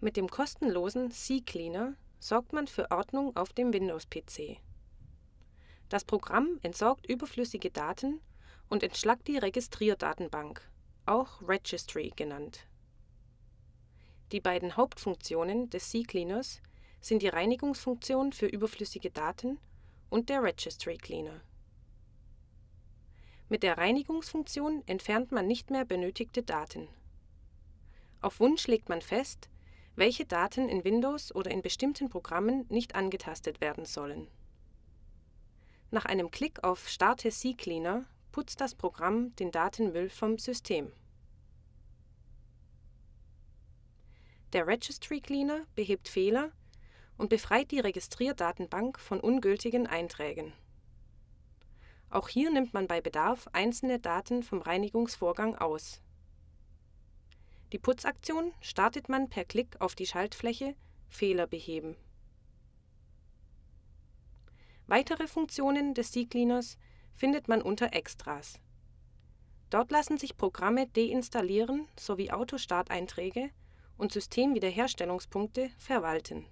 Mit dem kostenlosen C-Cleaner sorgt man für Ordnung auf dem Windows-PC. Das Programm entsorgt überflüssige Daten und entschlackt die Registrierdatenbank, auch Registry genannt. Die beiden Hauptfunktionen des C-Cleaners sind die Reinigungsfunktion für überflüssige Daten und der Registry Cleaner. Mit der Reinigungsfunktion entfernt man nicht mehr benötigte Daten. Auf Wunsch legt man fest, welche Daten in Windows oder in bestimmten Programmen nicht angetastet werden sollen. Nach einem Klick auf Starte CCleaner putzt das Programm den Datenmüll vom System. Der Registry Cleaner behebt Fehler und befreit die Registrierdatenbank von ungültigen Einträgen. Auch hier nimmt man bei Bedarf einzelne Daten vom Reinigungsvorgang aus die Putzaktion startet man per Klick auf die Schaltfläche Fehler beheben. Weitere Funktionen des Seacleaners findet man unter Extras. Dort lassen sich Programme deinstallieren sowie Autostarteinträge und Systemwiederherstellungspunkte verwalten